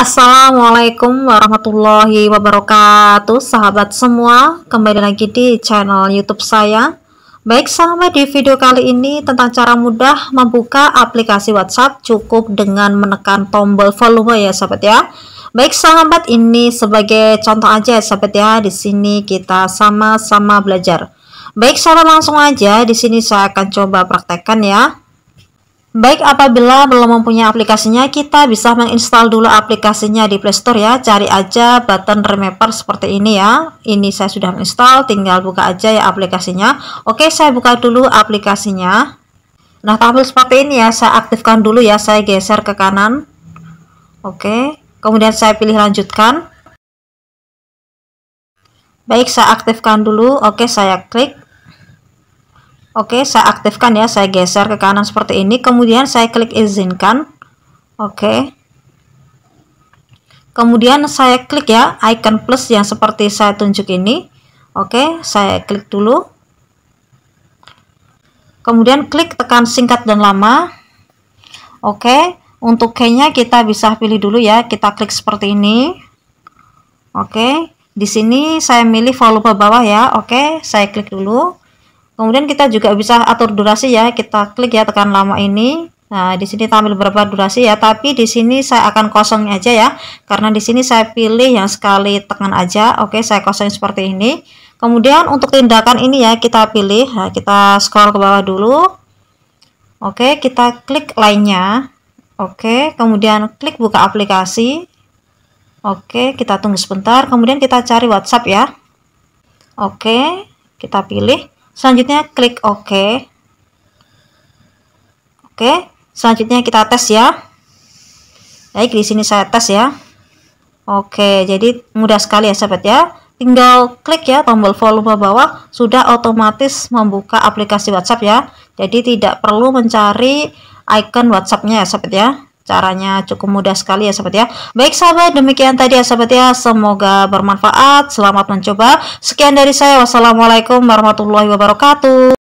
Assalamualaikum warahmatullahi wabarakatuh Sahabat semua kembali lagi di channel youtube saya Baik sahabat di video kali ini tentang cara mudah membuka aplikasi whatsapp Cukup dengan menekan tombol volume ya sahabat ya Baik sahabat ini sebagai contoh aja sahabat ya Di sini kita sama-sama belajar Baik sahabat langsung aja di sini saya akan coba praktekkan ya Baik apabila belum mempunyai aplikasinya, kita bisa menginstal dulu aplikasinya di Play Store ya. Cari aja button remapper seperti ini ya. Ini saya sudah install, tinggal buka aja ya aplikasinya. Oke, saya buka dulu aplikasinya. Nah, tampil seperti ini ya. Saya aktifkan dulu ya, saya geser ke kanan. Oke, kemudian saya pilih lanjutkan. Baik, saya aktifkan dulu. Oke, saya klik. Oke, saya aktifkan ya, saya geser ke kanan seperti ini, kemudian saya klik izinkan. Oke. Kemudian saya klik ya icon plus yang seperti saya tunjuk ini. Oke, saya klik dulu. Kemudian klik tekan singkat dan lama. Oke, untuk key-nya kita bisa pilih dulu ya, kita klik seperti ini. Oke, di sini saya milih volume bawah ya. Oke, saya klik dulu kemudian kita juga bisa atur durasi ya kita klik ya tekan lama ini Nah, di sini tampil berapa durasi ya, tapi di sini saya akan kosong aja ya, karena di sini saya pilih yang sekali tekan aja. Oke, saya kosong seperti ini. Kemudian untuk tindakan ini ya, kita pilih, nah, kita scroll ke bawah dulu. Oke, kita klik lainnya. Oke, kemudian klik buka aplikasi. Oke, kita tunggu sebentar, kemudian kita cari WhatsApp ya. Oke, kita pilih. Selanjutnya klik OK. Oke, selanjutnya kita tes ya. Baik, di sini saya tes ya. Oke, jadi mudah sekali ya sahabat ya. Tinggal klik ya tombol volume bawah sudah otomatis membuka aplikasi WhatsApp ya. Jadi tidak perlu mencari icon WhatsAppnya ya sahabat ya caranya cukup mudah sekali ya sahabat ya baik sahabat demikian tadi ya sahabat ya semoga bermanfaat selamat mencoba sekian dari saya wassalamualaikum warahmatullahi wabarakatuh